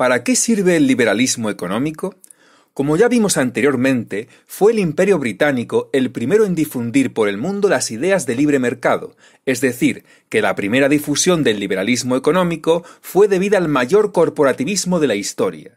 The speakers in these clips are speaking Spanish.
¿Para qué sirve el liberalismo económico? Como ya vimos anteriormente, fue el Imperio británico el primero en difundir por el mundo las ideas de libre mercado, es decir, que la primera difusión del liberalismo económico fue debida al mayor corporativismo de la historia.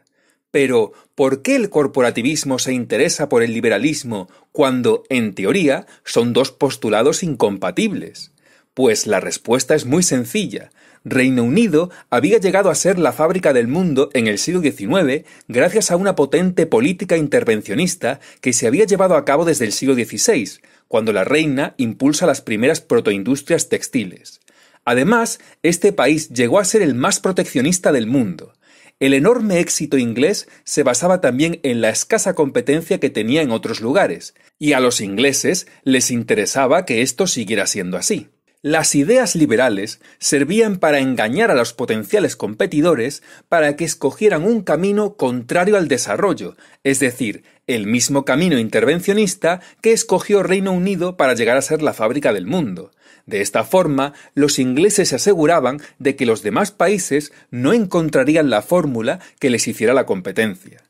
Pero, ¿por qué el corporativismo se interesa por el liberalismo cuando, en teoría, son dos postulados incompatibles? Pues la respuesta es muy sencilla. Reino Unido había llegado a ser la fábrica del mundo en el siglo XIX gracias a una potente política intervencionista que se había llevado a cabo desde el siglo XVI, cuando la reina impulsa las primeras protoindustrias textiles. Además, este país llegó a ser el más proteccionista del mundo. El enorme éxito inglés se basaba también en la escasa competencia que tenía en otros lugares, y a los ingleses les interesaba que esto siguiera siendo así. Las ideas liberales servían para engañar a los potenciales competidores para que escogieran un camino contrario al desarrollo, es decir, el mismo camino intervencionista que escogió Reino Unido para llegar a ser la fábrica del mundo. De esta forma, los ingleses se aseguraban de que los demás países no encontrarían la fórmula que les hiciera la competencia.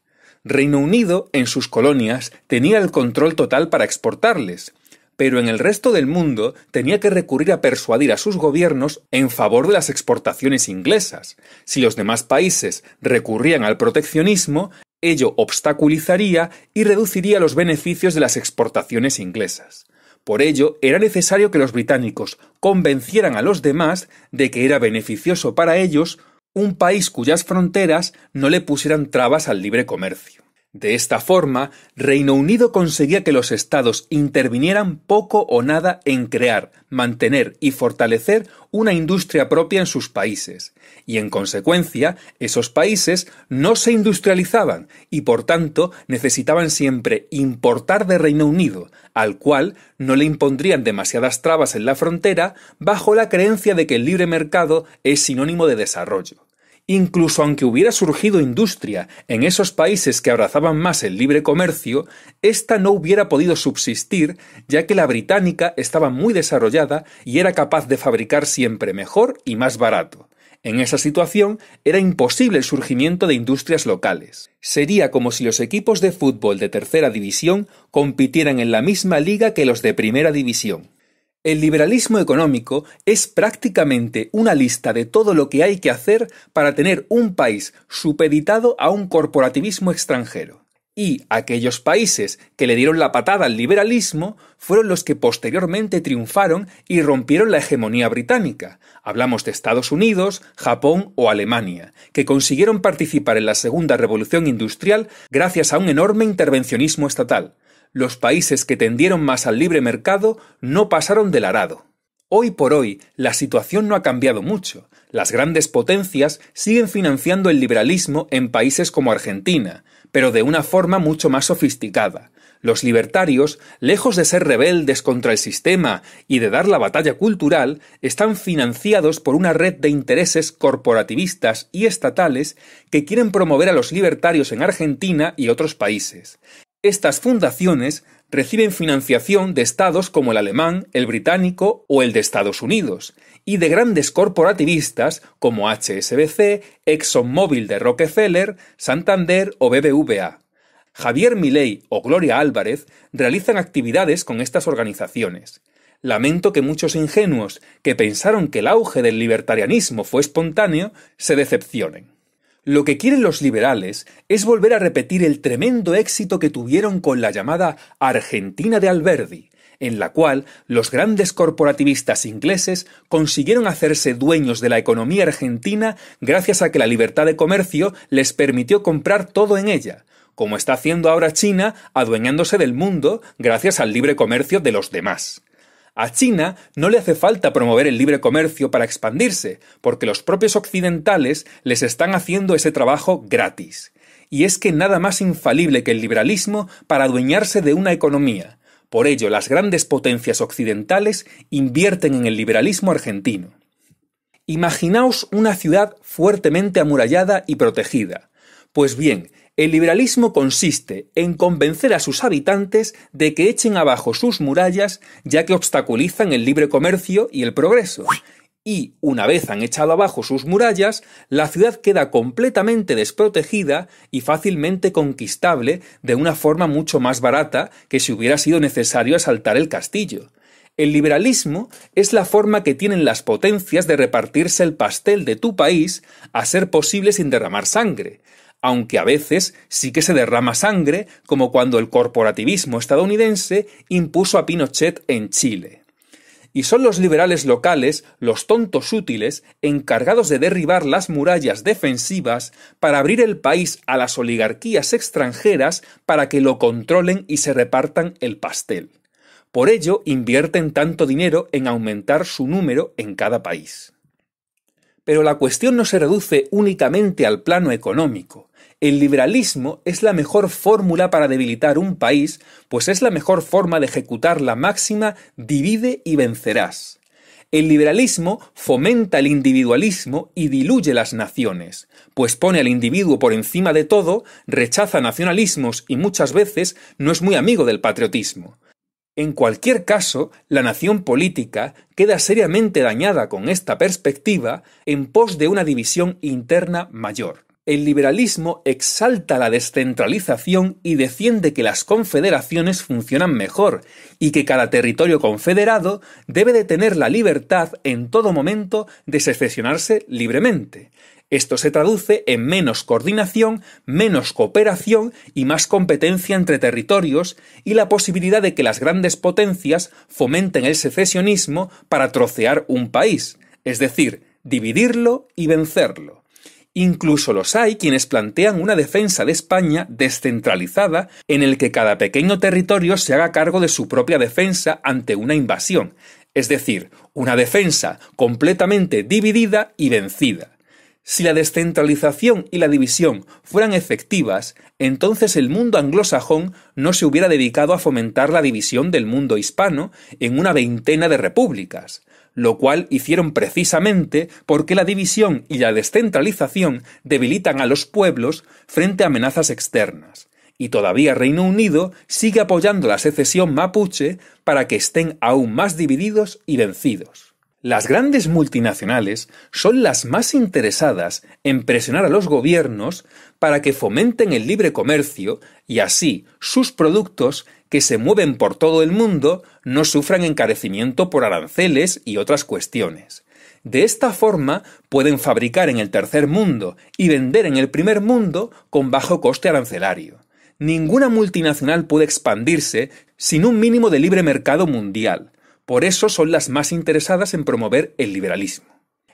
Reino Unido, en sus colonias, tenía el control total para exportarles, pero en el resto del mundo tenía que recurrir a persuadir a sus gobiernos en favor de las exportaciones inglesas. Si los demás países recurrían al proteccionismo, ello obstaculizaría y reduciría los beneficios de las exportaciones inglesas. Por ello, era necesario que los británicos convencieran a los demás de que era beneficioso para ellos un país cuyas fronteras no le pusieran trabas al libre comercio. De esta forma, Reino Unido conseguía que los estados intervinieran poco o nada en crear, mantener y fortalecer una industria propia en sus países, y en consecuencia esos países no se industrializaban y por tanto necesitaban siempre importar de Reino Unido, al cual no le impondrían demasiadas trabas en la frontera bajo la creencia de que el libre mercado es sinónimo de desarrollo. Incluso aunque hubiera surgido industria en esos países que abrazaban más el libre comercio, ésta no hubiera podido subsistir, ya que la británica estaba muy desarrollada y era capaz de fabricar siempre mejor y más barato. En esa situación era imposible el surgimiento de industrias locales. Sería como si los equipos de fútbol de tercera división compitieran en la misma liga que los de primera división. El liberalismo económico es prácticamente una lista de todo lo que hay que hacer para tener un país supeditado a un corporativismo extranjero. Y aquellos países que le dieron la patada al liberalismo fueron los que posteriormente triunfaron y rompieron la hegemonía británica. Hablamos de Estados Unidos, Japón o Alemania, que consiguieron participar en la Segunda Revolución Industrial gracias a un enorme intervencionismo estatal los países que tendieron más al libre mercado no pasaron del arado. Hoy por hoy, la situación no ha cambiado mucho. Las grandes potencias siguen financiando el liberalismo en países como Argentina, pero de una forma mucho más sofisticada. Los libertarios, lejos de ser rebeldes contra el sistema y de dar la batalla cultural, están financiados por una red de intereses corporativistas y estatales que quieren promover a los libertarios en Argentina y otros países. Estas fundaciones reciben financiación de estados como el alemán, el británico o el de Estados Unidos, y de grandes corporativistas como HSBC, ExxonMobil de Rockefeller, Santander o BBVA. Javier Milei o Gloria Álvarez realizan actividades con estas organizaciones. Lamento que muchos ingenuos que pensaron que el auge del libertarianismo fue espontáneo se decepcionen. Lo que quieren los liberales es volver a repetir el tremendo éxito que tuvieron con la llamada Argentina de Alberdi, en la cual los grandes corporativistas ingleses consiguieron hacerse dueños de la economía argentina gracias a que la libertad de comercio les permitió comprar todo en ella, como está haciendo ahora China adueñándose del mundo gracias al libre comercio de los demás. A China no le hace falta promover el libre comercio para expandirse, porque los propios occidentales les están haciendo ese trabajo gratis. Y es que nada más infalible que el liberalismo para adueñarse de una economía. Por ello, las grandes potencias occidentales invierten en el liberalismo argentino. Imaginaos una ciudad fuertemente amurallada y protegida. Pues bien, el liberalismo consiste en convencer a sus habitantes de que echen abajo sus murallas ya que obstaculizan el libre comercio y el progreso. Y, una vez han echado abajo sus murallas, la ciudad queda completamente desprotegida y fácilmente conquistable de una forma mucho más barata que si hubiera sido necesario asaltar el castillo. El liberalismo es la forma que tienen las potencias de repartirse el pastel de tu país a ser posible sin derramar sangre aunque a veces sí que se derrama sangre, como cuando el corporativismo estadounidense impuso a Pinochet en Chile. Y son los liberales locales, los tontos útiles, encargados de derribar las murallas defensivas para abrir el país a las oligarquías extranjeras para que lo controlen y se repartan el pastel. Por ello invierten tanto dinero en aumentar su número en cada país. Pero la cuestión no se reduce únicamente al plano económico. El liberalismo es la mejor fórmula para debilitar un país, pues es la mejor forma de ejecutar la máxima divide y vencerás. El liberalismo fomenta el individualismo y diluye las naciones, pues pone al individuo por encima de todo, rechaza nacionalismos y muchas veces no es muy amigo del patriotismo. En cualquier caso, la nación política queda seriamente dañada con esta perspectiva en pos de una división interna mayor el liberalismo exalta la descentralización y defiende que las confederaciones funcionan mejor y que cada territorio confederado debe de tener la libertad en todo momento de secesionarse libremente. Esto se traduce en menos coordinación, menos cooperación y más competencia entre territorios y la posibilidad de que las grandes potencias fomenten el secesionismo para trocear un país, es decir, dividirlo y vencerlo. Incluso los hay quienes plantean una defensa de España descentralizada en el que cada pequeño territorio se haga cargo de su propia defensa ante una invasión, es decir, una defensa completamente dividida y vencida. Si la descentralización y la división fueran efectivas, entonces el mundo anglosajón no se hubiera dedicado a fomentar la división del mundo hispano en una veintena de repúblicas lo cual hicieron precisamente porque la división y la descentralización debilitan a los pueblos frente a amenazas externas. Y todavía Reino Unido sigue apoyando la secesión mapuche para que estén aún más divididos y vencidos. Las grandes multinacionales son las más interesadas en presionar a los gobiernos para que fomenten el libre comercio y así sus productos que se mueven por todo el mundo no sufran encarecimiento por aranceles y otras cuestiones. De esta forma pueden fabricar en el tercer mundo y vender en el primer mundo con bajo coste arancelario. Ninguna multinacional puede expandirse sin un mínimo de libre mercado mundial, por eso son las más interesadas en promover el liberalismo.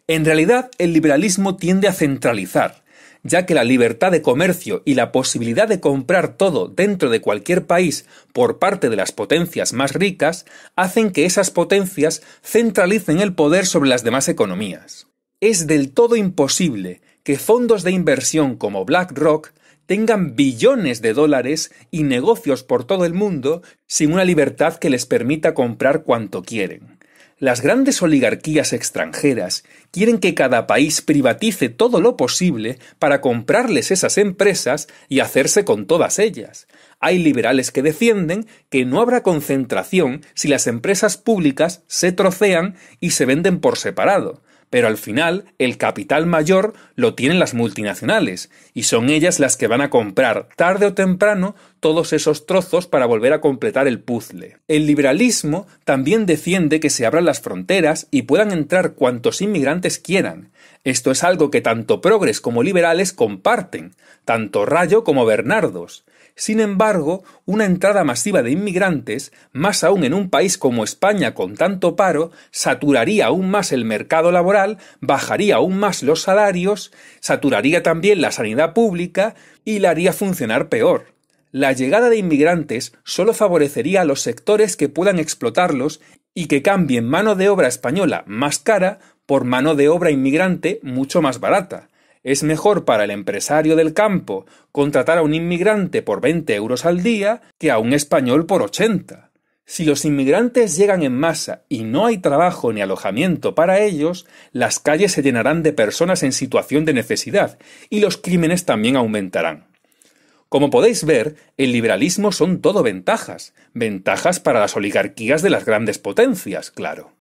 En realidad, el liberalismo tiende a centralizar, ya que la libertad de comercio y la posibilidad de comprar todo dentro de cualquier país por parte de las potencias más ricas hacen que esas potencias centralicen el poder sobre las demás economías. Es del todo imposible que fondos de inversión como BlackRock tengan billones de dólares y negocios por todo el mundo sin una libertad que les permita comprar cuanto quieren. Las grandes oligarquías extranjeras quieren que cada país privatice todo lo posible para comprarles esas empresas y hacerse con todas ellas. Hay liberales que defienden que no habrá concentración si las empresas públicas se trocean y se venden por separado pero al final el capital mayor lo tienen las multinacionales, y son ellas las que van a comprar tarde o temprano todos esos trozos para volver a completar el puzzle. El liberalismo también defiende que se abran las fronteras y puedan entrar cuantos inmigrantes quieran. Esto es algo que tanto progres como liberales comparten, tanto Rayo como Bernardos. Sin embargo, una entrada masiva de inmigrantes, más aún en un país como España con tanto paro, saturaría aún más el mercado laboral, bajaría aún más los salarios, saturaría también la sanidad pública y la haría funcionar peor. La llegada de inmigrantes solo favorecería a los sectores que puedan explotarlos y que cambien mano de obra española más cara por mano de obra inmigrante mucho más barata. Es mejor para el empresario del campo contratar a un inmigrante por 20 euros al día que a un español por 80. Si los inmigrantes llegan en masa y no hay trabajo ni alojamiento para ellos, las calles se llenarán de personas en situación de necesidad y los crímenes también aumentarán. Como podéis ver, el liberalismo son todo ventajas, ventajas para las oligarquías de las grandes potencias, claro.